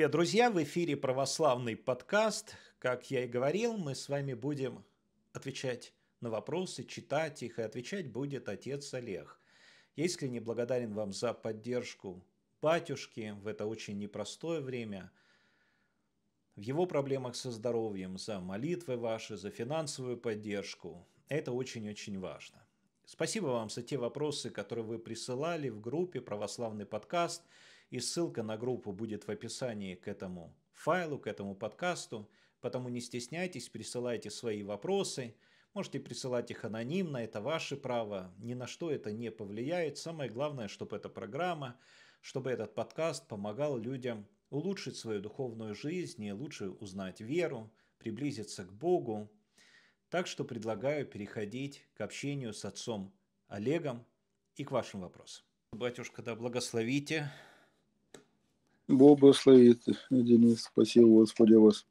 Привет, друзья! В эфире православный подкаст. Как я и говорил, мы с вами будем отвечать на вопросы, читать их, и отвечать будет отец Олег. Я искренне благодарен вам за поддержку батюшки в это очень непростое время, в его проблемах со здоровьем, за молитвы ваши, за финансовую поддержку. Это очень-очень важно. Спасибо вам за те вопросы, которые вы присылали в группе «Православный подкаст». И ссылка на группу будет в описании к этому файлу, к этому подкасту. Потому не стесняйтесь, присылайте свои вопросы. Можете присылать их анонимно, это ваше право. Ни на что это не повлияет. Самое главное, чтобы эта программа, чтобы этот подкаст помогал людям улучшить свою духовную жизнь и лучше узнать веру, приблизиться к Богу. Так что предлагаю переходить к общению с отцом Олегом и к вашим вопросам. Батюшка, да благословите Бог благословит, Денис. Спасибо, Господи, вас.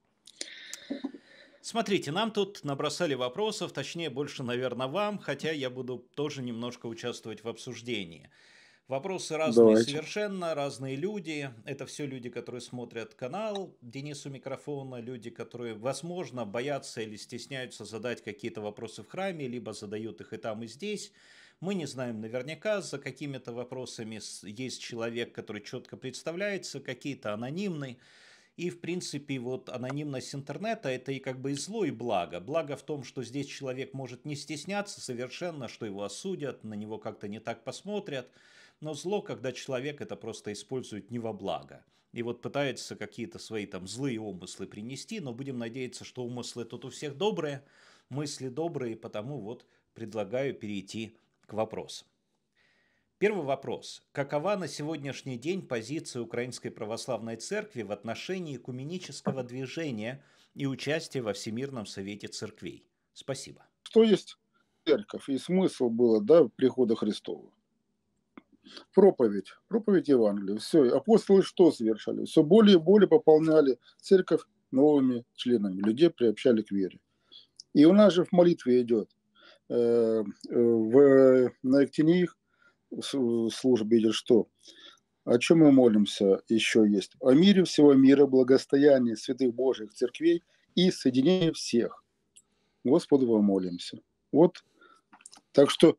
Смотрите, нам тут набросали вопросов, точнее, больше, наверное, вам, хотя я буду тоже немножко участвовать в обсуждении. Вопросы разные Давайте. совершенно, разные люди. Это все люди, которые смотрят канал Денису микрофона, люди, которые, возможно, боятся или стесняются задать какие-то вопросы в храме, либо задают их и там, и здесь. Мы не знаем наверняка, за какими-то вопросами есть человек, который четко представляется, какие-то анонимные. И, в принципе, вот анонимность интернета – это и как бы и зло, и благо. Благо в том, что здесь человек может не стесняться совершенно, что его осудят, на него как-то не так посмотрят. Но зло, когда человек это просто использует не во благо. И вот пытается какие-то свои там злые умыслы принести, но будем надеяться, что умыслы тут у всех добрые, мысли добрые, потому вот предлагаю перейти к вопросам. Первый вопрос. Какова на сегодняшний день позиция Украинской Православной Церкви в отношении экуменического движения и участия во Всемирном Совете Церквей? Спасибо. Что есть церковь и смысл было да, прихода Христова? Проповедь, проповедь Евангелия. Все, апостолы что совершали? Все более и более пополняли церковь новыми членами. Людей приобщали к вере. И у нас же в молитве идет Э, э, в, на их службе идет что? О чем мы молимся еще есть? О мире всего мира, благостоянии святых Божьих церквей и соединении всех. Господу молимся Вот. Так что,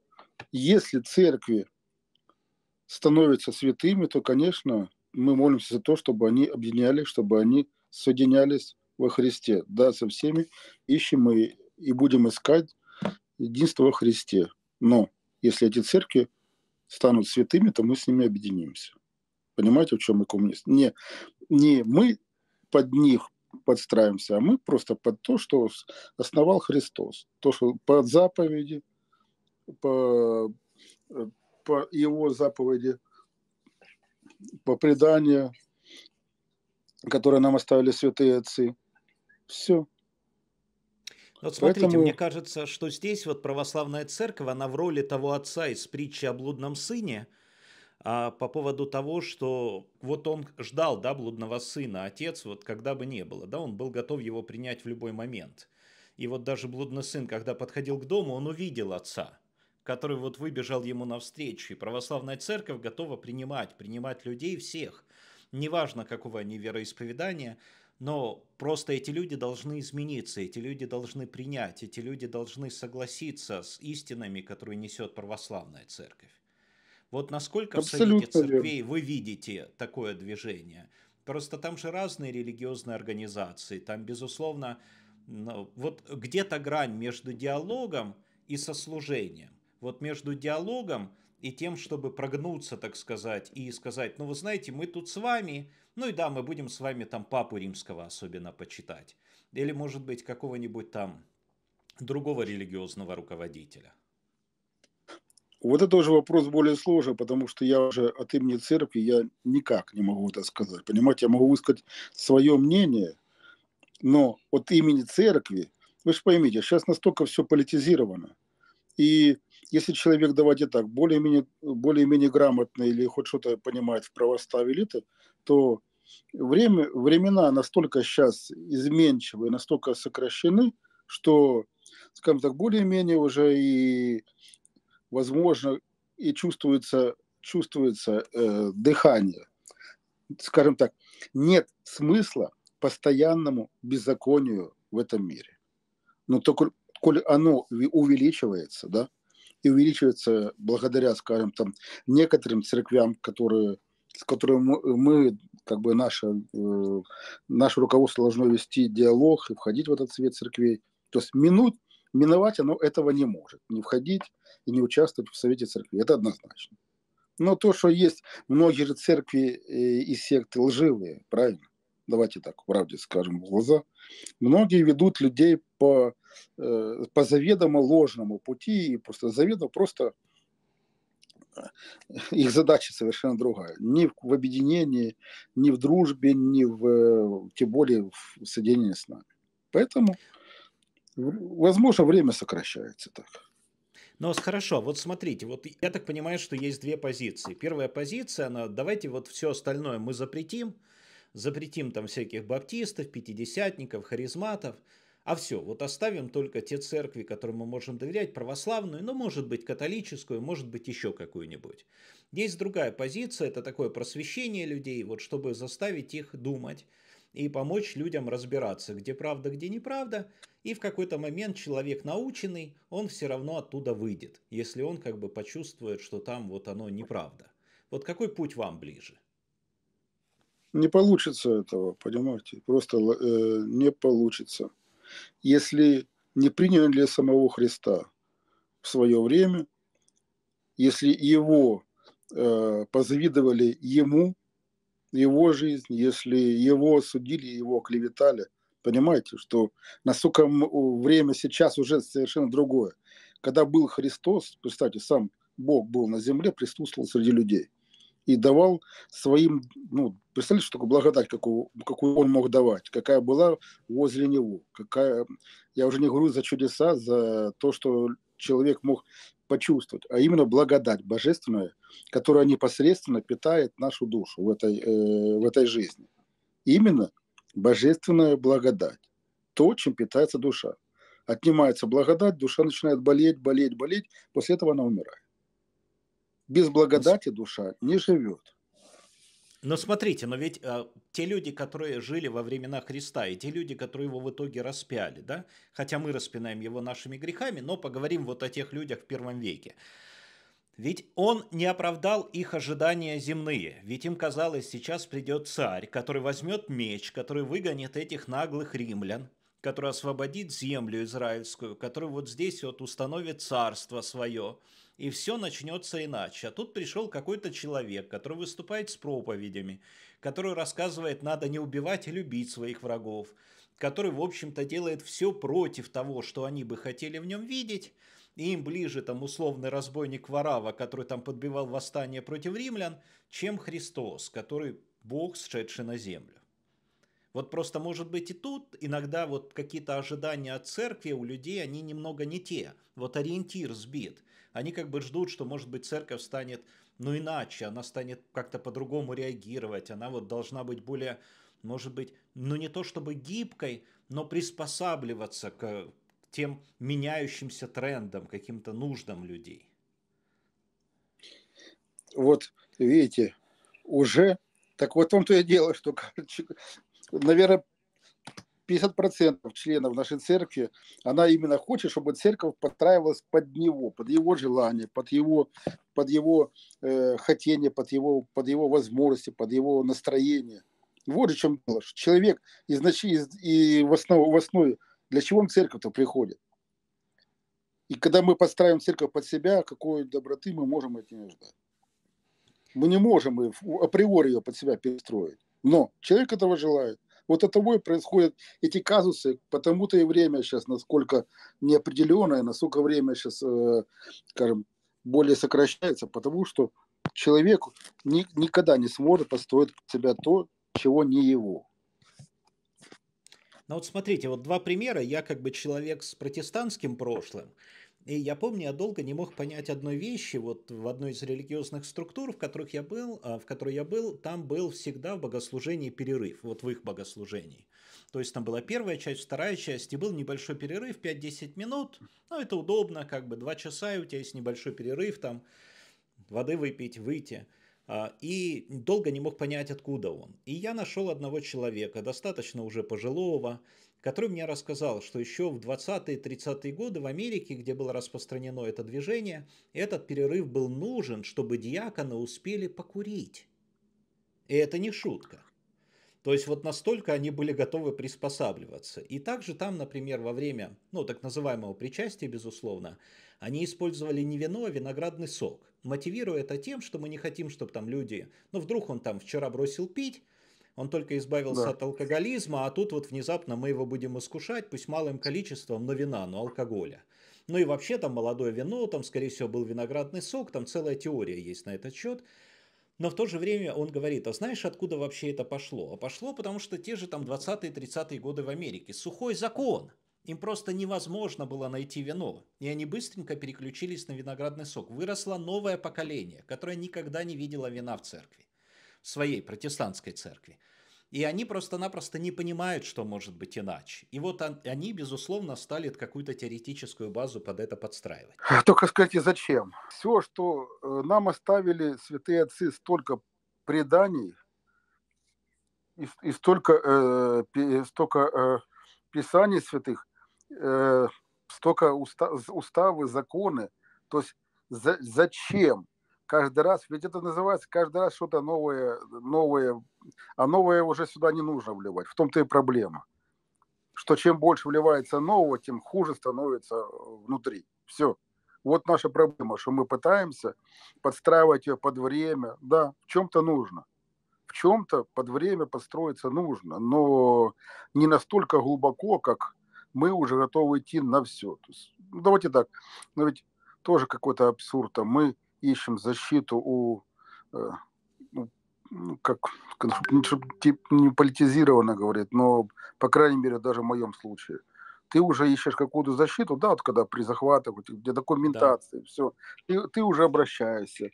если церкви становятся святыми, то, конечно, мы молимся за то, чтобы они объединялись, чтобы они соединялись во Христе. Да, со всеми ищем мы и будем искать единство во Христе. Но если эти церкви станут святыми, то мы с ними объединимся. Понимаете, в чем мы коммунисты? Не, не мы под них подстраиваемся, а мы просто под то, что основал Христос. То, что под заповеди, по, э, по его заповеди, по преданию, которое нам оставили святые отцы. Все. Вот смотрите, Поэтому... мне кажется, что здесь вот православная церковь, она в роли того отца из притчи о блудном сыне, а по поводу того, что вот он ждал, да, блудного сына, отец, вот когда бы не было, да, он был готов его принять в любой момент. И вот даже блудный сын, когда подходил к дому, он увидел отца, который вот выбежал ему навстречу. И православная церковь готова принимать, принимать людей всех, неважно какого они вероисповедания – но просто эти люди должны измениться, эти люди должны принять, эти люди должны согласиться с истинами, которые несет православная церковь. Вот насколько Абсолютно в Совете Церквей вы видите такое движение? Просто там же разные религиозные организации, там, безусловно, вот где-то грань между диалогом и сослужением. Вот между диалогом и тем, чтобы прогнуться, так сказать, и сказать, ну вы знаете, мы тут с вами, ну и да, мы будем с вами там Папу Римского особенно почитать. Или, может быть, какого-нибудь там другого религиозного руководителя. Вот это уже вопрос более сложный, потому что я уже от имени церкви я никак не могу это сказать. Понимаете, я могу высказать свое мнение, но от имени церкви, вы же поймите, сейчас настолько все политизировано. И если человек, давайте так, более-менее более -менее грамотный или хоть что-то понимает в православии элиты, то время, времена настолько сейчас изменчивы, настолько сокращены, что, скажем так, более-менее уже и возможно и чувствуется, чувствуется э, дыхание. Скажем так, нет смысла постоянному беззаконию в этом мире. Но ну, только коль оно увеличивается, да, и увеличивается благодаря, скажем, там, некоторым церквям, которые, с которыми мы, как бы наше, э, наше руководство должно вести диалог и входить в этот свет церквей. То есть минуть, миновать оно этого не может, не входить и не участвовать в совете церкви. Это однозначно. Но то, что есть многие же церкви э, и секты лживые, правильно? Давайте так, правде скажем в глаза. Многие ведут людей по Э, по заведомо ложному пути, и просто заведомо просто э, их задача совершенно другая. Ни в объединении, ни в дружбе, ни в, э, тем более в соединении с нами. Поэтому, возможно, время сокращается так. Но ну, хорошо, вот смотрите, вот я так понимаю, что есть две позиции. Первая позиция, она давайте вот все остальное мы запретим, запретим там всяких баптистов, пятидесятников, харизматов – а все, вот оставим только те церкви, которым мы можем доверять, православную, ну, может быть, католическую, может быть, еще какую-нибудь. Есть другая позиция, это такое просвещение людей, вот чтобы заставить их думать и помочь людям разбираться, где правда, где неправда, и в какой-то момент человек наученный, он все равно оттуда выйдет, если он как бы почувствует, что там вот оно неправда. Вот какой путь вам ближе? Не получится этого, понимаете? Просто э, не получится если не приняли самого Христа в свое время, если его э, позавидовали ему, его жизнь, если его осудили, его клеветали. Понимаете, что насколько время сейчас уже совершенно другое. Когда был Христос, кстати, сам Бог был на земле, присутствовал среди людей – и давал своим, ну, представляете, что такое благодать, какую, какую он мог давать, какая была возле него, какая, я уже не говорю за чудеса, за то, что человек мог почувствовать, а именно благодать божественная, которая непосредственно питает нашу душу в этой, э, в этой жизни. Именно божественная благодать, то, чем питается душа. Отнимается благодать, душа начинает болеть, болеть, болеть, после этого она умирает. Без благодати душа не живет. Но смотрите, но ведь э, те люди, которые жили во времена Христа, и те люди, которые его в итоге распяли, да, хотя мы распинаем его нашими грехами, но поговорим вот о тех людях в первом веке. Ведь он не оправдал их ожидания земные. Ведь им казалось, сейчас придет царь, который возьмет меч, который выгонит этих наглых римлян, который освободит землю израильскую, который вот здесь вот установит царство свое, и все начнется иначе. А тут пришел какой-то человек, который выступает с проповедями, который рассказывает, надо не убивать а любить своих врагов, который, в общем-то, делает все против того, что они бы хотели в нем видеть, и им ближе там условный разбойник Варава, который там подбивал восстание против римлян, чем Христос, который Бог, сшедший на землю. Вот просто, может быть, и тут иногда вот какие-то ожидания от церкви у людей, они немного не те. Вот ориентир сбит. Они как бы ждут, что, может быть, церковь станет, ну, иначе, она станет как-то по-другому реагировать, она вот должна быть более, может быть, ну, не то чтобы гибкой, но приспосабливаться к тем меняющимся трендам, каким-то нуждам людей. Вот видите, уже так вот в том-то и дело, что наверное, 50% членов нашей церкви, она именно хочет, чтобы церковь подстраивалась под него, под его желание, под его, под его э, хотение, под его, под его возможности, под его настроение. Вот в чем дело. Человек изнач... и в, основу, в основе, для чего он церковь-то приходит? И когда мы подстраиваем церковь под себя, какой доброты мы можем от нее ждать? Мы не можем априори ее под себя перестроить. Но человек этого желает. Вот от того и происходят эти казусы, потому-то и время сейчас, насколько неопределенное, насколько время сейчас, э, скажем, более сокращается, потому что человек ни, никогда не сможет построить себя то, чего не его. Ну вот смотрите, вот два примера. Я как бы человек с протестантским прошлым, и я помню, я долго не мог понять одной вещи. Вот в одной из религиозных структур, в которых я был, а, в которой я был, там был всегда в богослужении перерыв, вот в их богослужении. То есть там была первая часть, вторая часть, и был небольшой перерыв, 5-10 минут. Ну, это удобно, как бы 2 часа, и у тебя есть небольшой перерыв, там воды выпить, выйти. А, и долго не мог понять, откуда он. И я нашел одного человека, достаточно уже пожилого, который мне рассказал, что еще в 20-30-е годы в Америке, где было распространено это движение, этот перерыв был нужен, чтобы диаконы успели покурить. И это не шутка. То есть вот настолько они были готовы приспосабливаться. И также там, например, во время, ну, так называемого причастия, безусловно, они использовали не вино, а виноградный сок, мотивируя это тем, что мы не хотим, чтобы там люди, ну, вдруг он там вчера бросил пить, он только избавился да. от алкоголизма, а тут вот внезапно мы его будем искушать, пусть малым количеством, но вина, но алкоголя. Ну и вообще там молодое вино, там, скорее всего, был виноградный сок, там целая теория есть на этот счет. Но в то же время он говорит, а знаешь, откуда вообще это пошло? А пошло, потому что те же там 20-30-е годы в Америке. Сухой закон. Им просто невозможно было найти вино. И они быстренько переключились на виноградный сок. Выросло новое поколение, которое никогда не видело вина в церкви. В своей протестантской церкви. И они просто-напросто не понимают, что может быть иначе. И вот он, они, безусловно, стали какую-то теоретическую базу под это подстраивать. Только скажите, зачем? Все, что э, нам оставили святые отцы, столько преданий и, и столько, э, столько э, писаний святых, э, столько уста, уставы, законы. То есть за, зачем каждый раз, ведь это называется каждый раз что-то новое, новое, а новое уже сюда не нужно вливать. В том-то и проблема, что чем больше вливается нового, тем хуже становится э, внутри. Все. Вот наша проблема, что мы пытаемся подстраивать ее под время. Да, в чем-то нужно. В чем-то под время подстроиться нужно, но не настолько глубоко, как мы уже готовы идти на все. То есть, ну, давайте так, но ведь тоже какой-то абсурд. там Мы ищем защиту у э, ну, ну, как, ну, не политизированно говорит, но, по крайней мере, даже в моем случае, ты уже ищешь какую-то защиту, да, вот когда при захватах, где документации да. все, ты, ты уже обращаешься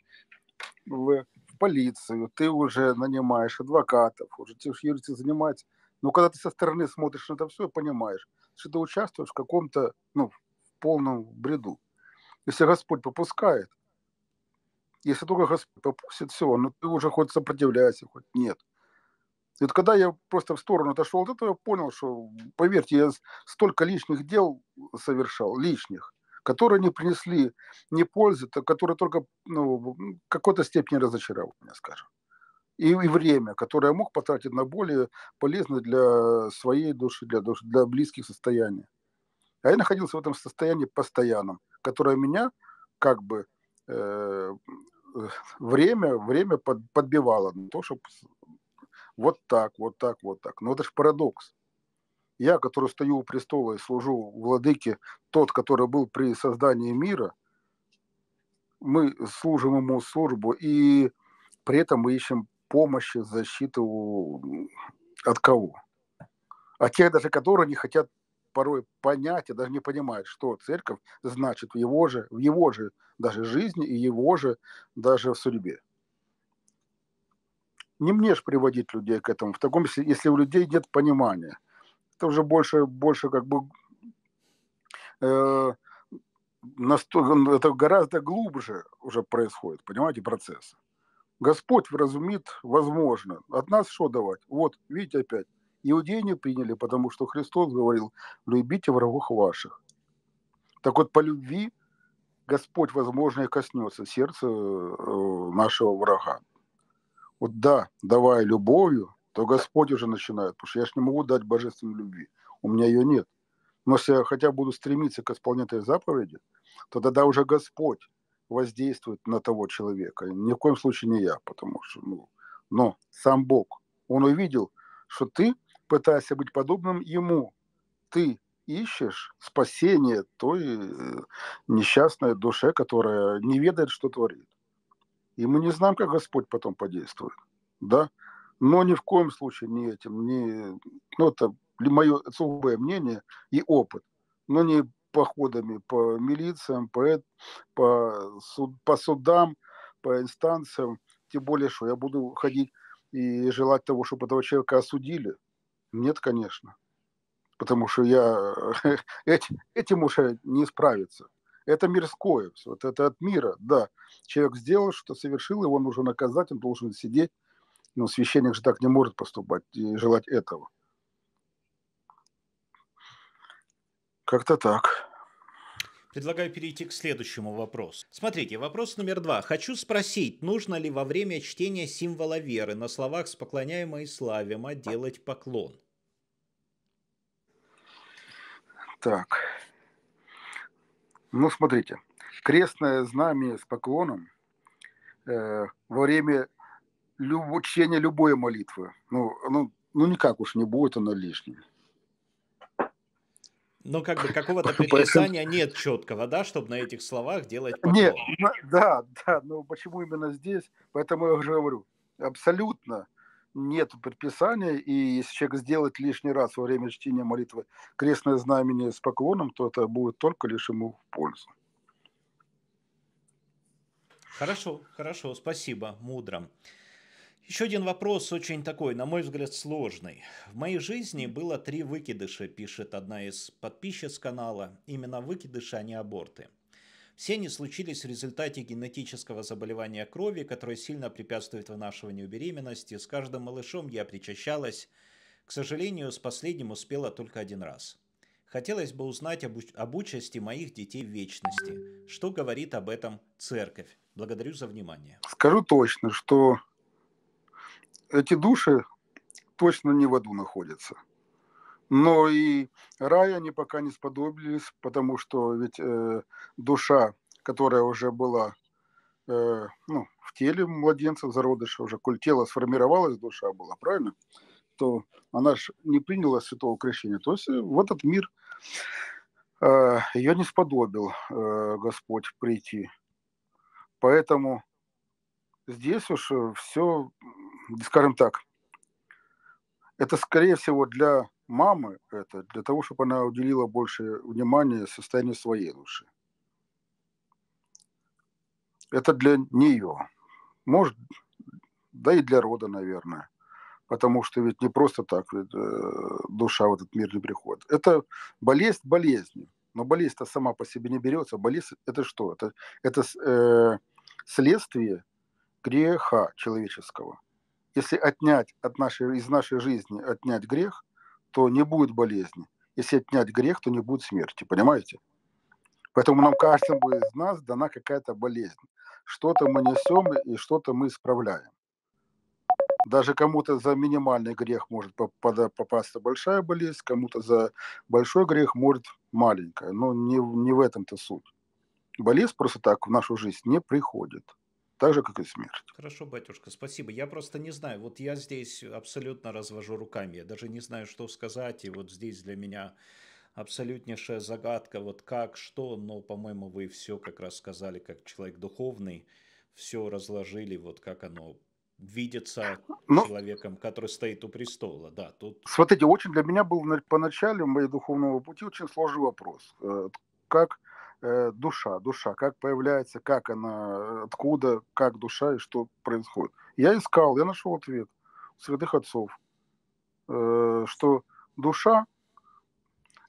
в, в полицию, ты уже нанимаешь адвокатов, уже тебе юристы занимать. Но когда ты со стороны смотришь на это все понимаешь, что ты участвуешь в каком-то, ну, полном бреду. Если Господь попускает, если только Господь попустит, все, но ты уже хоть сопротивляйся, хоть нет. И вот когда я просто в сторону отошел от этого, я понял, что, поверьте, я столько лишних дел совершал, лишних, которые не принесли ни пользы, то которые только ну, в какой-то степени разочаровали меня, скажем. И, и время, которое я мог потратить на более полезное для своей души, для, души, для близких состояний. А я находился в этом состоянии постоянном, которое меня как бы Э, время, время под, подбивало на то, чтобы вот так, вот так, вот так. Но это же парадокс. Я, который стою у престола и служу владыке, тот, который был при создании мира, мы служим ему службу, и при этом мы ищем помощи, защиту от кого? От тех даже, которые не хотят порой понять и даже не понимает, что церковь значит в его же, в его же даже жизни и его же даже в судьбе. Не мне же приводить людей к этому, в таком если, если у людей нет понимания. Это уже больше, больше как бы э, настолько, это гораздо глубже уже происходит, понимаете, процесс. Господь вразумит, возможно. От нас что давать? Вот, видите опять, Иудеи не приняли, потому что Христос говорил, любите врагов ваших. Так вот, по любви Господь, возможно, и коснется сердца э, нашего врага. Вот да, давая любовью, то Господь уже начинает, потому что я же не могу дать божественной любви, у меня ее нет. Но если я хотя буду стремиться к исполнению заповеди, то тогда уже Господь воздействует на того человека. Ни в коем случае не я, потому что, ну, но сам Бог, он увидел, что ты пытаясь быть подобным ему, ты ищешь спасение той э, несчастной душе, которая не ведает, что творит. И мы не знаем, как Господь потом подействует. Да? Но ни в коем случае не этим, не, ну, это мое особое мнение и опыт, но не походами по милициям, по, по, суд, по судам, по инстанциям, тем более, что я буду ходить и желать того, чтобы этого человека осудили – нет, конечно. Потому что я этим уже не справиться. Это мирское все, это, это от мира, да. Человек сделал, что совершил, его нужно наказать, он должен сидеть. Но священник же так не может поступать и желать этого. Как-то так. Предлагаю перейти к следующему вопросу. Смотрите, вопрос номер два. Хочу спросить, нужно ли во время чтения символа веры на словах «с поклоняемой славима» делать поклон? Так. Ну, смотрите. Крестное знамение с поклоном э, во время люб... чтения любой молитвы. Ну, ну, ну, никак уж не будет оно лишним. Но как бы какого-то предписания нет четкого, да, чтобы на этих словах делать поклон. Нет, ну, да, да, но почему именно здесь? Поэтому я уже говорю, абсолютно нет предписания, и если человек сделает лишний раз во время чтения молитвы крестное знамение с поклоном, то это будет только лишь ему в пользу. Хорошо, хорошо, спасибо, мудро. Еще один вопрос очень такой, на мой взгляд, сложный. В моей жизни было три выкидыша, пишет одна из подписчиц канала. Именно выкидыши, а не аборты. Все они случились в результате генетического заболевания крови, которое сильно препятствует вынашиванию беременности. С каждым малышом я причащалась. К сожалению, с последним успела только один раз. Хотелось бы узнать об, об участи моих детей в вечности. Что говорит об этом церковь? Благодарю за внимание. Скажу точно, что эти души точно не в аду находятся. Но и рай они пока не сподобились, потому что ведь э, душа, которая уже была э, ну, в теле младенца, зародыша уже коль тело сформировалось, душа была, правильно? То она же не приняла святого крещения. То есть э, в этот мир э, ее не сподобил э, Господь прийти. Поэтому здесь уж э, все скажем так, это скорее всего для мамы, это для того, чтобы она уделила больше внимания состоянию своей души. Это для нее. Может, да и для рода, наверное. Потому что ведь не просто так ведь, э, душа в этот мир не приходит. Это болезнь болезни. Но болезнь-то сама по себе не берется. Болезнь – это что? Это, это э, следствие греха человеческого. Если отнять от нашей, из нашей жизни, отнять грех, то не будет болезни. Если отнять грех, то не будет смерти, понимаете? Поэтому нам каждому из нас дана какая-то болезнь. Что-то мы несем и что-то мы исправляем. Даже кому-то за минимальный грех может попасться большая болезнь, кому-то за большой грех может маленькая. Но не, не в этом-то суть. Болезнь просто так в нашу жизнь не приходит так же, как и смерть. Хорошо, батюшка, спасибо. Я просто не знаю, вот я здесь абсолютно развожу руками, я даже не знаю, что сказать, и вот здесь для меня абсолютнейшая загадка, вот как, что, но, по-моему, вы все как раз сказали, как человек духовный, все разложили, вот как оно видится ну, человеком, который стоит у престола, да, тут... Смотрите, очень для меня был поначалу моего духовного пути очень сложный вопрос, э, как Э, душа, душа, как появляется, как она, откуда, как душа и что происходит. Я искал, я нашел ответ у святых отцов, э, что душа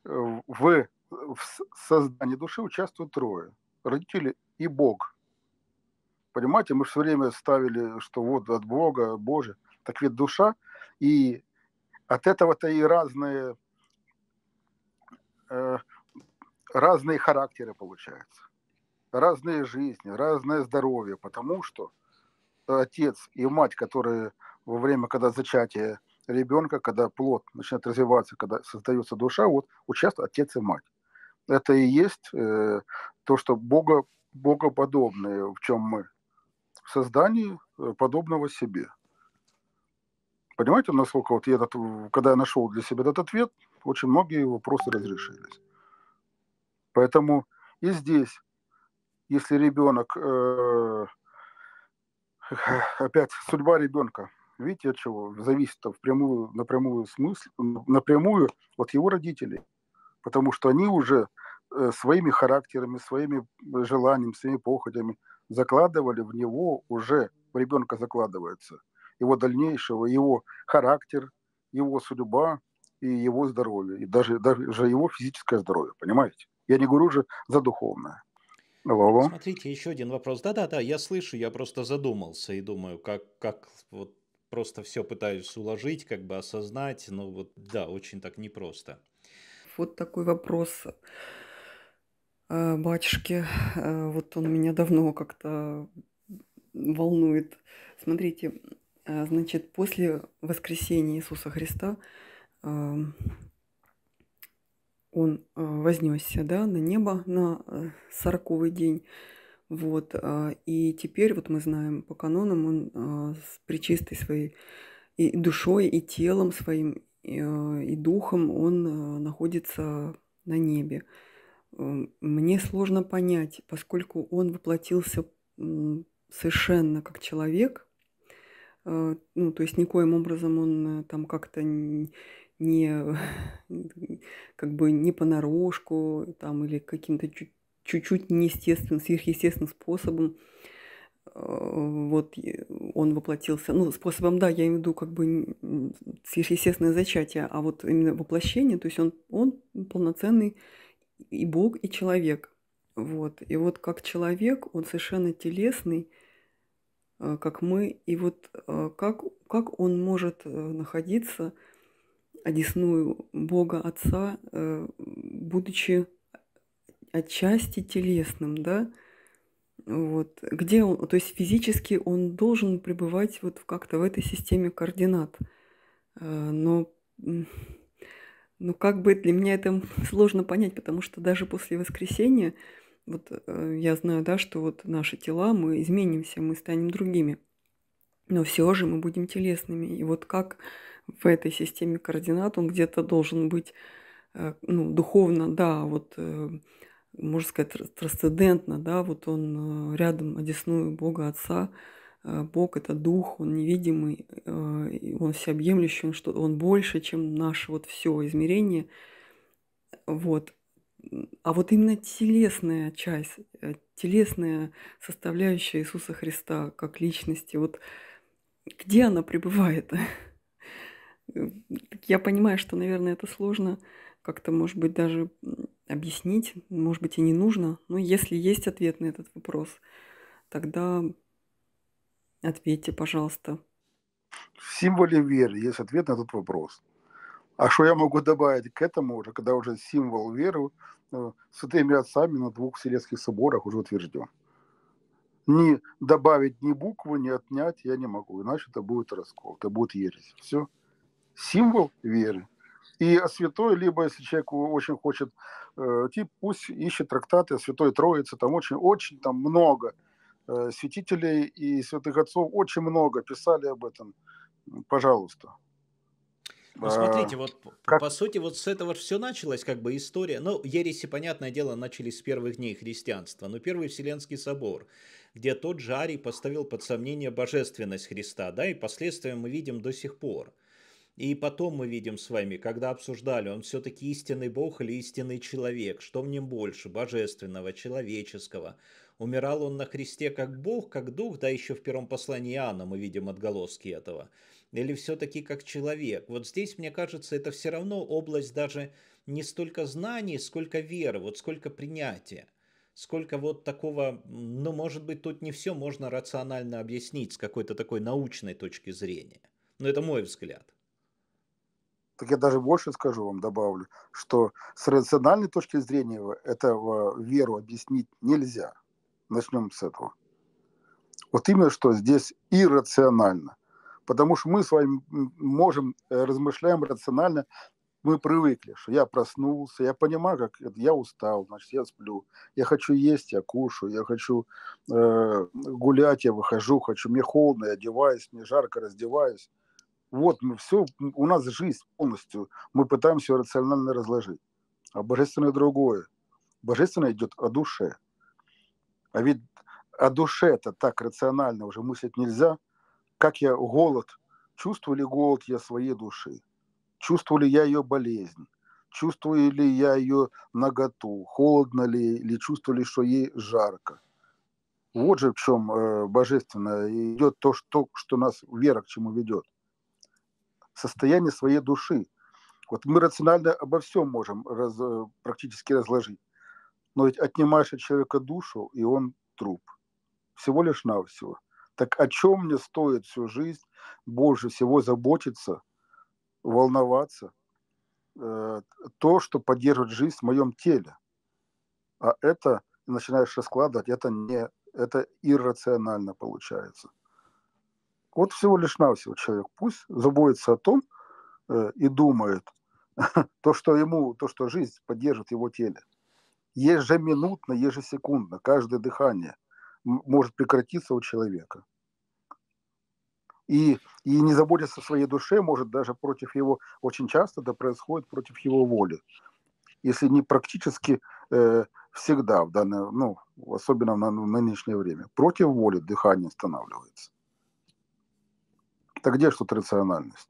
э, в, в создании души участвуют трое, родители и Бог. Понимаете, мы все время ставили, что вот от Бога, Боже, так ведь душа, и от этого-то и разные разные характеры получаются, разные жизни, разное здоровье, потому что э, отец и мать, которые во время, когда зачатие ребенка, когда плод начинает развиваться, когда создается душа, вот участвуют отец и мать. Это и есть э, то, что Бога, богоподобные, в чем мы. В создании э, подобного себе. Понимаете, насколько вот я этот, когда я нашел для себя этот ответ, очень многие вопросы разрешились. Поэтому и здесь, если ребенок, э, опять судьба ребенка, видите, от чего зависит в прямую, напрямую смысл, напрямую от его родителей, потому что они уже э, своими характерами, своими желаниями, своими походями закладывали в него уже, в ребенка закладывается его дальнейшего, его характер, его судьба и его здоровье, и даже, даже его физическое здоровье, понимаете? Я не гуру же за духовное. Алло. Смотрите, еще один вопрос. Да-да-да, я слышу, я просто задумался и думаю, как, как вот просто все пытаюсь уложить, как бы осознать, но ну вот да, очень так непросто. Вот такой вопрос э, батюшки. Э, вот он меня давно как-то волнует. Смотрите, э, значит, после воскресения Иисуса Христа он а, вознесся да, на небо на э, сороковый день. Вот, а, и теперь вот мы знаем по канонам, он а, с причистой своей и душой, и телом своим, и духом он находится на небе. Мне сложно понять, поскольку он воплотился совершенно как человек, ну, то есть никоим образом он э, там как-то не как бы не понарошку там или каким-то чуть-чуть неестественным, сверхъестественным способом э, вот он воплотился. Ну, способом, да, я имею в виду как бы сверхъестественное зачатие, а вот именно воплощение, то есть он, он полноценный и Бог, и человек. Вот. И вот как человек, он совершенно телесный, э, как мы, и вот э, как, как он может находиться – одесную Бога Отца, э, будучи отчасти телесным, да, вот, где он, то есть физически он должен пребывать вот как-то в этой системе координат, э, но но как бы для меня это сложно понять, потому что даже после воскресения, вот э, я знаю, да, что вот наши тела, мы изменимся, мы станем другими, но все же мы будем телесными. И вот как в этой системе координат, он где-то должен быть э, ну, духовно, да, вот, э, можно сказать, трансцендентно, да, вот он э, рядом одесную Бога Отца, Бог – это дух, он невидимый, он всеобъемлющий, он, что, он больше, чем наше вот все измерение. Вот. А вот именно телесная часть, телесная составляющая Иисуса Христа как личности, вот где она пребывает? Я понимаю, что, наверное, это сложно как-то, может быть, даже объяснить, может быть, и не нужно. Но если есть ответ на этот вопрос, тогда ответьте, пожалуйста. В символе веры есть ответ на этот вопрос. А что я могу добавить к этому уже, когда уже символ веры э, святыми отцами на двух вселенских соборах уже утвержден? Ни добавить ни буквы, ни отнять я не могу, иначе это будет раскол, это будет ересь. Все символ веры. И о святой, либо если человек очень хочет идти, э, пусть ищет трактаты о святой Троице, там очень-очень там много э, святителей и святых отцов, очень много писали об этом. Пожалуйста. Ну, а, смотрите, вот как... по сути вот с этого все началось как бы история. Ну, ереси, понятное дело, начались с первых дней христианства. Но Первый Вселенский собор, где тот же Арий поставил под сомнение божественность Христа, да, и последствия мы видим до сих пор. И потом мы видим с вами, когда обсуждали, он все-таки истинный бог или истинный человек, что в нем больше, божественного, человеческого. Умирал он на Христе как бог, как дух, да еще в первом послании Иоанна мы видим отголоски этого. Или все-таки как человек. Вот здесь, мне кажется, это все равно область даже не столько знаний, сколько веры, вот сколько принятия сколько вот такого, ну, может быть, тут не все можно рационально объяснить с какой-то такой научной точки зрения. Но это мой взгляд так я даже больше скажу вам, добавлю, что с рациональной точки зрения этого э, веру объяснить нельзя. Начнем с этого. Вот именно что здесь иррационально. Потому что мы с вами можем, э, размышляем рационально, мы привыкли, что я проснулся, я понимаю, как это, я устал, значит, я сплю, я хочу есть, я кушаю, я хочу э, гулять, я выхожу, хочу, мне холодно, я одеваюсь, мне жарко, раздеваюсь. Вот, мы ну, все, у нас жизнь полностью, мы пытаемся рационально разложить. А божественное другое. Божественное идет о душе. А ведь о душе это так рационально уже мыслить нельзя. Как я голод, чувствую ли голод я своей души? Чувствую ли я ее болезнь? Чувствую ли я ее наготу? Холодно ли? Или чувствую ли, что ей жарко? Вот же в чем э, божественное. идет то, что, что нас вера к чему ведет состояние своей души. Вот мы рационально обо всем можем раз, э, практически разложить. Но ведь отнимаешь от человека душу, и он труп. Всего лишь навсего. Так о чем мне стоит всю жизнь больше всего заботиться, волноваться? Э, то, что поддерживает жизнь в моем теле. А это начинаешь раскладывать, это не это иррационально получается. Вот всего лишь навсего человек пусть заботится о том э, и думает, то, что ему, то, что жизнь поддержит его теле. Ежеминутно, ежесекундно, каждое дыхание может прекратиться у человека. И, и не заботиться о своей душе может даже против его, очень часто это происходит против его воли. Если не практически э, всегда, в данное, ну, особенно на, на нынешнее время, против воли дыхание останавливается. Так где же тут рациональность?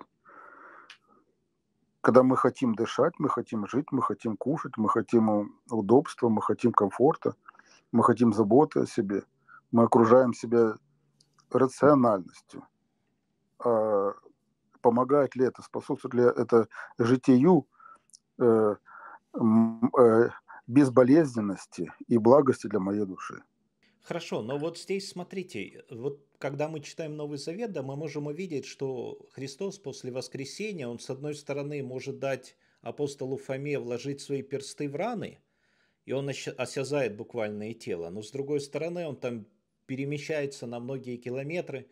Когда мы хотим дышать, мы хотим жить, мы хотим кушать, мы хотим э, удобства, мы хотим комфорта, мы хотим заботы о себе, мы окружаем себя рациональностью. А помогает ли это, способствует ли это житию э, э, безболезненности и благости для моей души? Хорошо, но вот здесь смотрите, вот когда мы читаем Новый Завет, да, мы можем увидеть, что Христос после воскресения, он с одной стороны может дать апостолу Фоме вложить свои персты в раны, и он осязает буквальное тело, но с другой стороны он там перемещается на многие километры,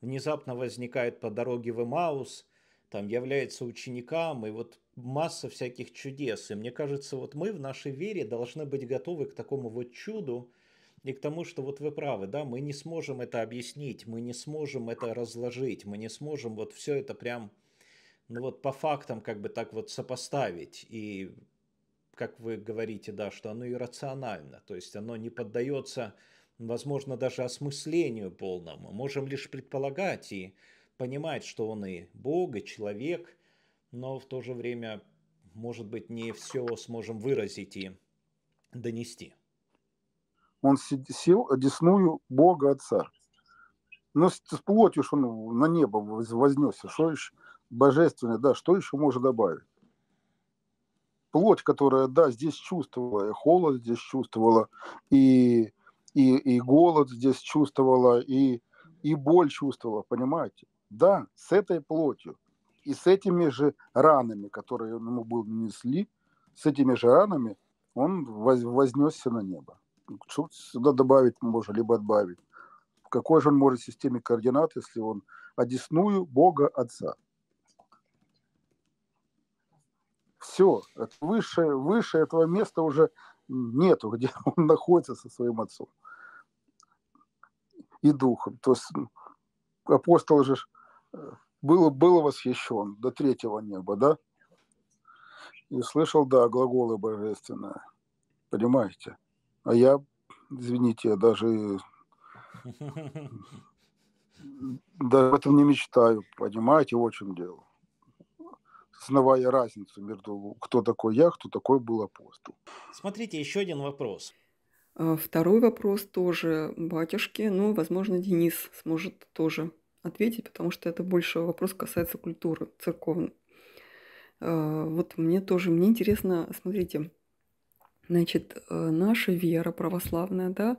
внезапно возникает по дороге в Эмаус, там является ученикам, и вот масса всяких чудес. И мне кажется, вот мы в нашей вере должны быть готовы к такому вот чуду, и к тому, что вот вы правы, да, мы не сможем это объяснить, мы не сможем это разложить, мы не сможем вот все это прям, ну вот по фактам как бы так вот сопоставить и как вы говорите, да, что оно иррационально, то есть оно не поддается, возможно, даже осмыслению полному. можем лишь предполагать и понимать, что он и Бог, и человек, но в то же время, может быть, не все сможем выразить и донести он сел одесную Бога Отца. Но ну, с плотью что он на небо вознесся, что еще божественное, да, что еще можно добавить? Плоть, которая, да, здесь чувствовала и холод, здесь чувствовала и, и, и голод, здесь чувствовала и, и боль чувствовала, понимаете? Да, с этой плотью и с этими же ранами, которые ему были нанесли, с этими же ранами он вознесся на небо сюда добавить можно, либо отбавить. В какой же он может системе координат, если он одесную Бога Отца? Все, выше, выше этого места уже нету, где он находится со своим отцом и духом. То есть апостол же э, был, был восхищен до третьего неба, да? И слышал, да, глаголы божественные. Понимаете? А я, извините, я даже даже об этом не мечтаю, понимаете, в чем дело. Сознавая разницу между кто такой я, кто такой был апостол. Смотрите, еще один вопрос. А второй вопрос тоже батюшки, но, ну, возможно, Денис сможет тоже ответить, потому что это больше вопрос касается культуры церковной. А, вот мне тоже, мне интересно, смотрите, Значит, э, наша вера православная, да,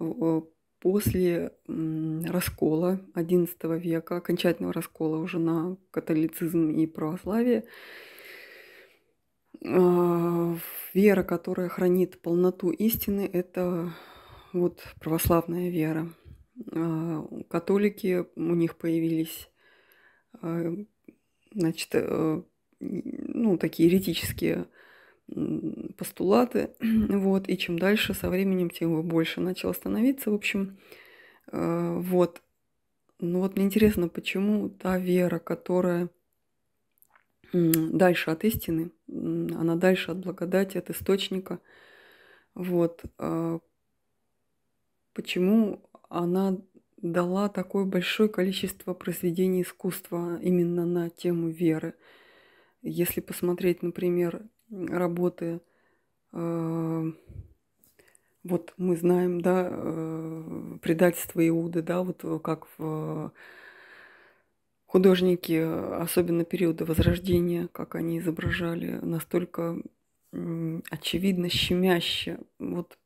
э, после раскола XI века, окончательного раскола уже на католицизм и православие, а, вера, которая хранит полноту истины, это вот православная вера. А, католики, у них появились э, значит, ну, такие еретические постулаты, вот, и чем дальше со временем, тем его больше начало становиться, в общем, э, вот. Ну вот мне интересно, почему та вера, которая дальше от истины, она дальше от благодати, от источника, вот, э, почему она дала такое большое количество произведений искусства именно на тему веры. Если посмотреть, например, работы. Э, вот мы знаем, да, э, предательство Иуды, да, вот э, как в художники, особенно периода Возрождения, как они изображали, настолько очевидно щемяще, вот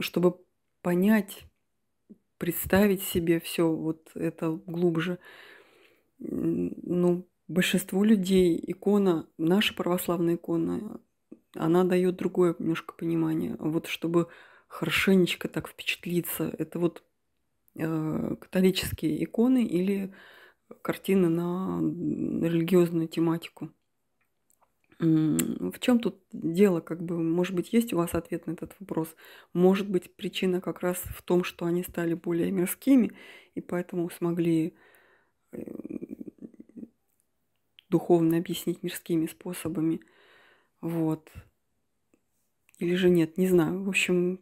чтобы понять, представить себе все вот это глубже, ну, большинству людей икона, наша православная икона, она дает другое немножко понимание. Вот чтобы хорошенечко так впечатлиться, это вот э, католические иконы или картины на религиозную тематику. В чем тут дело, как бы, может быть, есть у вас ответ на этот вопрос? Может быть, причина как раз в том, что они стали более мирскими и поэтому смогли э, духовно объяснить мирскими способами. Вот. Или же нет, не знаю. В общем,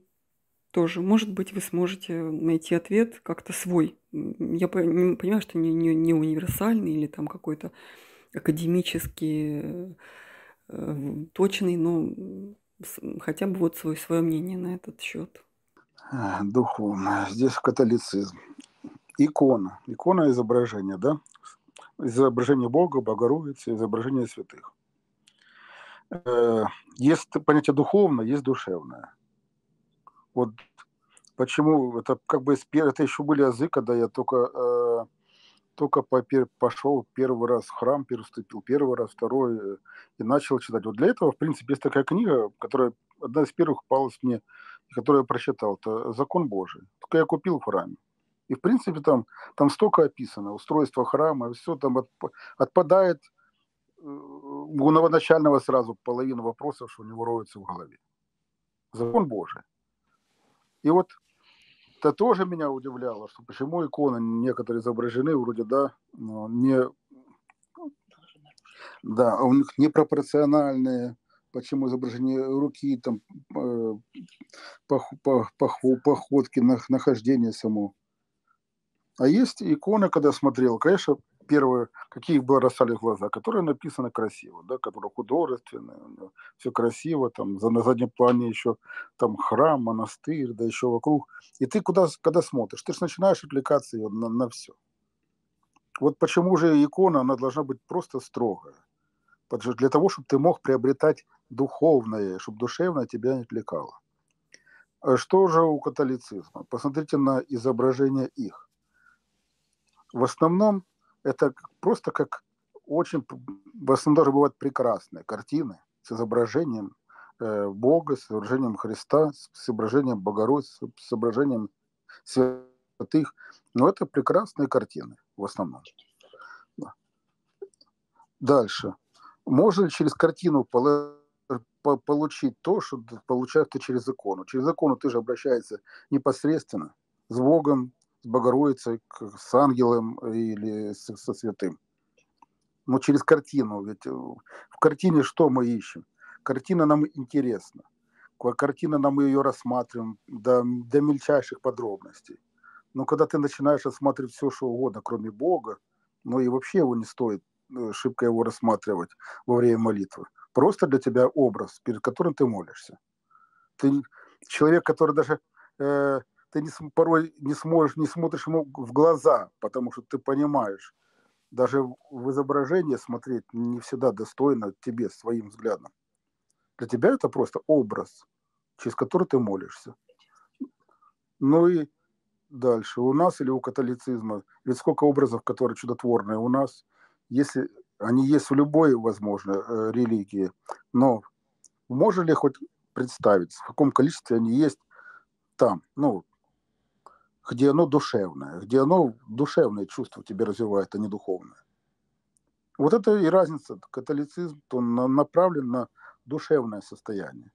тоже. Может быть, вы сможете найти ответ как-то свой. Я понимаю, что не, не, не универсальный или там какой-то академически э, точный, но хотя бы вот свой свое мнение на этот счет. А, духовно. Здесь католицизм. Икона. Икона изображения, да? изображение Бога, Богородицы, изображение святых. Э, есть понятие духовное, есть душевное. Вот почему это как бы это еще были язык, когда я только э, только пошел первый раз в храм, переступил первый раз, второй, э, и начал читать. Вот для этого, в принципе, есть такая книга, которая одна из первых попалась мне, которую я прочитал, это «Закон Божий». Только я купил в храме. И, в принципе, там, там столько описано, устройство храма, все там от, отпадает э, у новоначального сразу половина вопросов, что у него роется в голове. Закон Божий. И вот это тоже меня удивляло, что почему иконы некоторые изображены, вроде, да, не, да, а у них непропорциональные, почему изображение руки, там, э, пох, пох, пох, походки, нахождение само. А есть иконы, когда я смотрел, конечно, первые, какие бы бросали в глаза, которые написаны красиво, да, которые художественные, все красиво, там на заднем плане еще там храм, монастырь, да еще вокруг. И ты куда, когда смотришь, ты же начинаешь отвлекаться ее на, на все. Вот почему же икона, она должна быть просто строгая. Потому что для того, чтобы ты мог приобретать духовное, чтобы душевное тебя не отвлекало. А что же у католицизма? Посмотрите на изображение их в основном это просто как очень, в основном даже бывают прекрасные картины с изображением э, Бога, с изображением Христа, с изображением Богородицы, с изображением святых. Но это прекрасные картины в основном. Да. Дальше. Можно ли через картину получить то, что получаешь ты через икону. Через икону ты же обращаешься непосредственно с Богом, богородицей, с ангелом или со святым. Но ну, через картину. Ведь э, в картине что мы ищем? Картина нам интересна. Картина нам ее рассматриваем до, до мельчайших подробностей. Но когда ты начинаешь рассматривать все, что угодно, кроме Бога, ну и вообще его не стоит э, шибко его рассматривать во время молитвы. Просто для тебя образ, перед которым ты молишься. Ты человек, который даже э, ты не, порой не сможешь, не смотришь ему в глаза, потому что ты понимаешь, даже в изображение смотреть не всегда достойно тебе своим взглядом. Для тебя это просто образ, через который ты молишься. Ну и дальше. У нас или у католицизма, ведь сколько образов, которые чудотворные у нас, если они есть в любой, возможно, э, религии, но можно ли хоть представить, в каком количестве они есть там, ну, где оно душевное, где оно душевное чувство тебе развивает, а не духовное. Вот это и разница. Католицизм, он направлен на душевное состояние.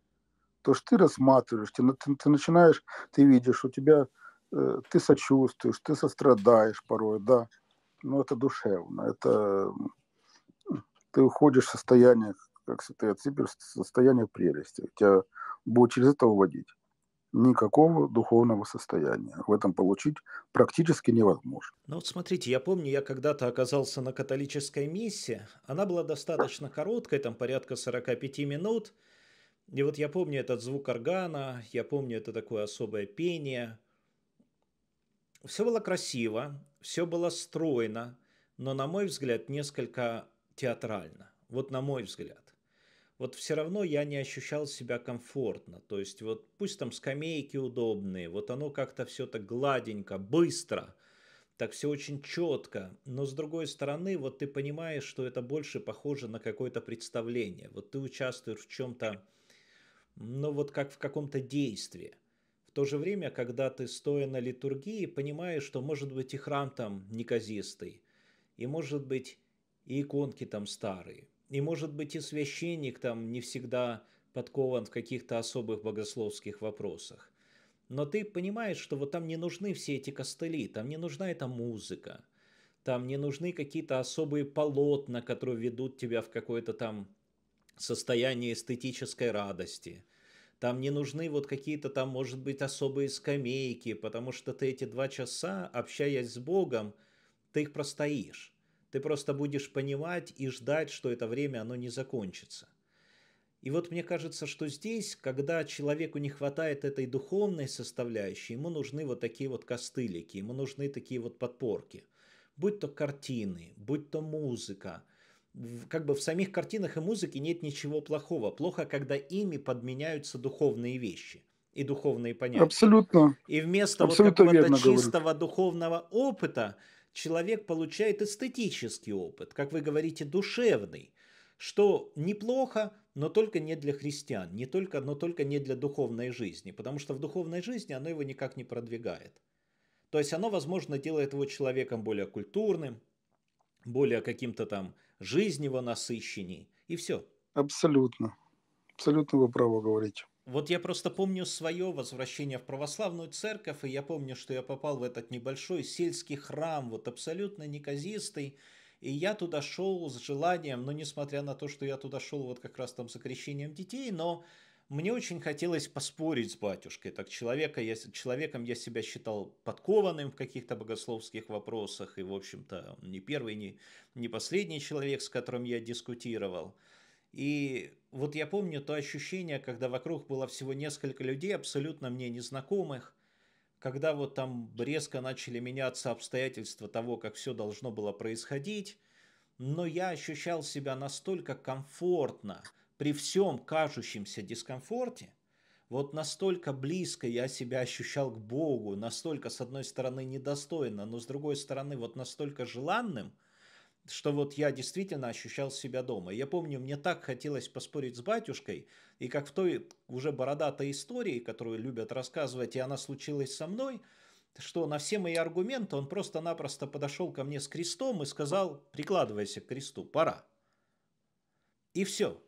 То, что ты рассматриваешь, ты, ты, ты начинаешь, ты видишь, у тебя, э, ты сочувствуешь, ты сострадаешь порой, да. Но это душевно, это ну, ты уходишь в состояние, как святой отцепер, состояние прелести. Тебя будет через это уводить никакого духовного состояния. В этом получить практически невозможно. Ну вот смотрите, я помню, я когда-то оказался на католической миссии. Она была достаточно короткой, там порядка 45 минут. И вот я помню этот звук органа, я помню это такое особое пение. Все было красиво, все было стройно, но, на мой взгляд, несколько театрально. Вот на мой взгляд вот все равно я не ощущал себя комфортно. То есть вот пусть там скамейки удобные, вот оно как-то все так гладенько, быстро, так все очень четко. Но с другой стороны, вот ты понимаешь, что это больше похоже на какое-то представление. Вот ты участвуешь в чем-то, ну вот как в каком-то действии. В то же время, когда ты стоя на литургии, понимаешь, что может быть и храм там неказистый, и может быть и иконки там старые, и, может быть, и священник там не всегда подкован в каких-то особых богословских вопросах. Но ты понимаешь, что вот там не нужны все эти костыли, там не нужна эта музыка, там не нужны какие-то особые полотна, которые ведут тебя в какое-то там состояние эстетической радости. Там не нужны вот какие-то там, может быть, особые скамейки, потому что ты эти два часа, общаясь с Богом, ты их простоишь. Ты просто будешь понимать и ждать, что это время, оно не закончится. И вот мне кажется, что здесь, когда человеку не хватает этой духовной составляющей, ему нужны вот такие вот костылики, ему нужны такие вот подпорки. Будь то картины, будь то музыка. Как бы в самих картинах и музыке нет ничего плохого. Плохо, когда ими подменяются духовные вещи и духовные понятия. Абсолютно. И вместо Абсолютно вот какого-то чистого говорю. духовного опыта человек получает эстетический опыт, как вы говорите, душевный, что неплохо, но только не для христиан, не только, но только не для духовной жизни, потому что в духовной жизни оно его никак не продвигает. То есть оно, возможно, делает его человеком более культурным, более каким-то там жизнью насыщенней, и все. Абсолютно. Абсолютно вы правы говорите. Вот я просто помню свое возвращение в православную церковь, и я помню, что я попал в этот небольшой сельский храм, вот абсолютно неказистый, и я туда шел с желанием, но ну, несмотря на то, что я туда шел вот как раз там за крещением детей, но мне очень хотелось поспорить с батюшкой. Так человека я, человеком я себя считал подкованным в каких-то богословских вопросах, и, в общем-то, не первый, не, не последний человек, с которым я дискутировал – и вот я помню то ощущение, когда вокруг было всего несколько людей, абсолютно мне незнакомых, когда вот там резко начали меняться обстоятельства того, как все должно было происходить, но я ощущал себя настолько комфортно при всем кажущемся дискомфорте, вот настолько близко я себя ощущал к Богу, настолько, с одной стороны, недостойно, но с другой стороны, вот настолько желанным – что вот я действительно ощущал себя дома. Я помню, мне так хотелось поспорить с батюшкой, и как в той уже бородатой истории, которую любят рассказывать, и она случилась со мной, что на все мои аргументы он просто-напросто подошел ко мне с крестом и сказал, прикладывайся к кресту, пора. И все.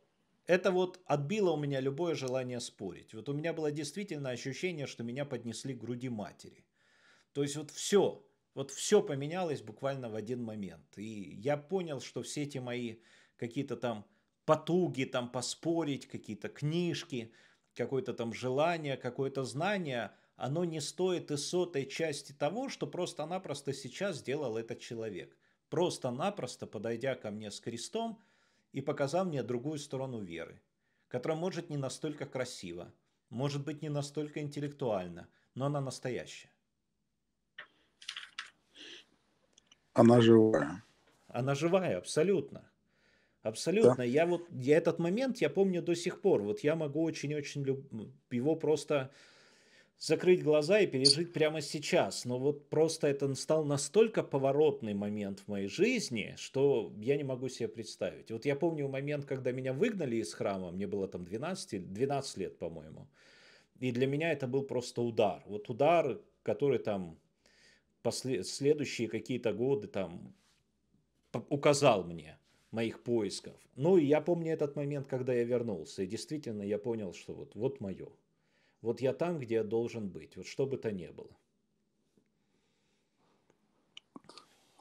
Это вот отбило у меня любое желание спорить. Вот у меня было действительно ощущение, что меня поднесли к груди матери. То есть вот все, вот все поменялось буквально в один момент. И я понял, что все эти мои какие-то там потуги там поспорить, какие-то книжки, какое-то там желание, какое-то знание, оно не стоит и сотой части того, что просто-напросто сейчас сделал этот человек. Просто-напросто подойдя ко мне с крестом и показав мне другую сторону веры, которая может не настолько красива, может быть не настолько интеллектуальна, но она настоящая. Она живая. Она живая, абсолютно. Абсолютно. Да. Я вот я этот момент я помню до сих пор. Вот я могу очень-очень люб... его просто закрыть глаза и пережить прямо сейчас. Но вот просто это стал настолько поворотный момент в моей жизни, что я не могу себе представить. Вот я помню момент, когда меня выгнали из храма, мне было там 12, 12 лет, по-моему. И для меня это был просто удар. Вот удар, который там послед... следующие какие-то годы там указал мне моих поисков. Ну и я помню этот момент, когда я вернулся. И действительно я понял, что вот, вот мое. Вот я там, где я должен быть. Вот что бы то ни было.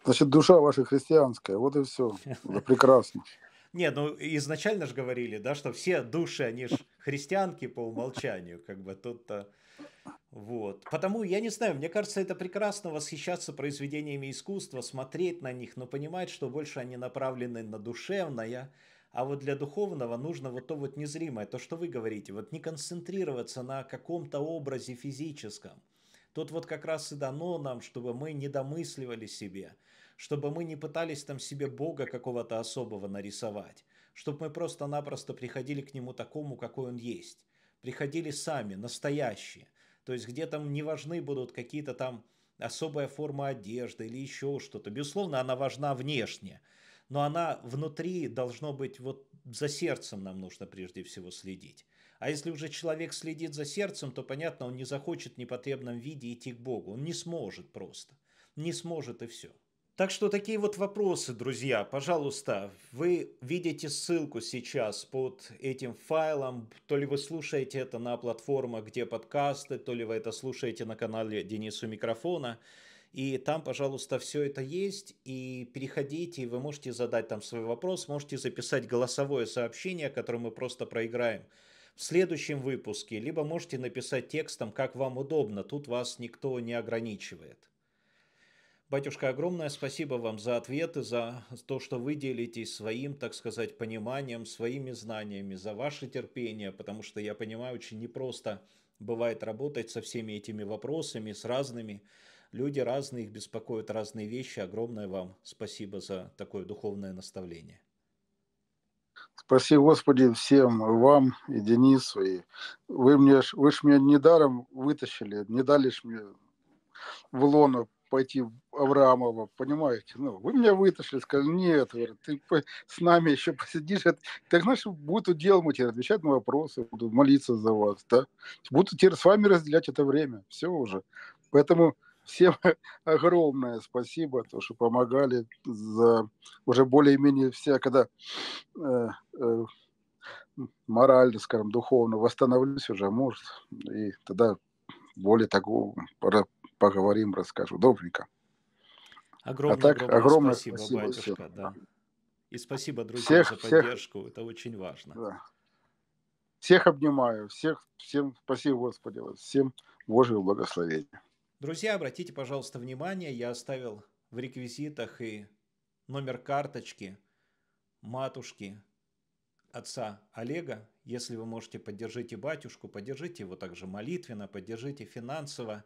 Значит, душа ваша христианская. Вот и все. Это прекрасно. Не, ну изначально же говорили, да, что все души, они же христианки по умолчанию. Как бы тут-то... Вот. Потому, я не знаю, мне кажется, это прекрасно восхищаться произведениями искусства, смотреть на них, но понимать, что больше они направлены на душевное, а вот для духовного нужно вот то вот незримое, то, что вы говорите, вот не концентрироваться на каком-то образе физическом. Тут вот как раз и дано нам, чтобы мы не домысливали себе, чтобы мы не пытались там себе Бога какого-то особого нарисовать, чтобы мы просто-напросто приходили к Нему такому, какой Он есть, приходили сами, настоящие, то есть где там не важны будут какие-то там особая форма одежды или еще что-то. Безусловно, она важна внешне, но она внутри должно быть вот за сердцем нам нужно прежде всего следить. А если уже человек следит за сердцем, то понятно, он не захочет в непотребном виде идти к Богу, он не сможет просто, не сможет и все. Так что такие вот вопросы, друзья, пожалуйста, вы видите ссылку сейчас под этим файлом, то ли вы слушаете это на платформах, где подкасты, то ли вы это слушаете на канале Денису Микрофона, и там, пожалуйста, все это есть, и переходите, и вы можете задать там свой вопрос, можете записать голосовое сообщение, которое мы просто проиграем в следующем выпуске, либо можете написать текстом, как вам удобно, тут вас никто не ограничивает. Батюшка, огромное спасибо вам за ответы, за то, что вы делитесь своим, так сказать, пониманием, своими знаниями, за ваше терпение, потому что я понимаю, очень непросто бывает работать со всеми этими вопросами, с разными. Люди разные, их беспокоят разные вещи. Огромное вам спасибо за такое духовное наставление. Спасибо, Господи, всем вам и Денису. И вы, мне, вы ж меня недаром вытащили, не дали ж мне в лоно пойти в Авраамова, понимаете? Ну, вы меня вытащили, сказали, нет, ты с нами еще посидишь. Так, знаешь, будут удел мы отвечать на вопросы, буду молиться за вас, да? Буду теперь с вами разделять это время, все уже. Поэтому всем огромное спасибо, то, что помогали за уже более-менее все, когда э, э, морально, скажем, духовно восстановлюсь уже, может, и тогда более такого поговорим, расскажу. Добренько. Огромное, а так, огромное, огромное спасибо, спасибо батюшка. Всем. Да. И спасибо, друзья, всех, за поддержку. Всех, Это очень важно. Да. Всех обнимаю. Всех, всем спасибо, Господи. Всем Божьего благословения. Друзья, обратите, пожалуйста, внимание, я оставил в реквизитах и номер карточки матушки отца Олега. Если вы можете, поддержите батюшку, поддержите его также молитвенно, поддержите финансово.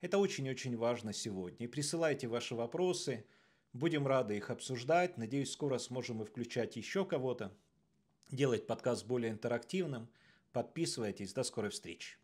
Это очень-очень важно сегодня. Присылайте ваши вопросы, будем рады их обсуждать. Надеюсь, скоро сможем и включать еще кого-то, делать подкаст более интерактивным. Подписывайтесь, до скорой встречи.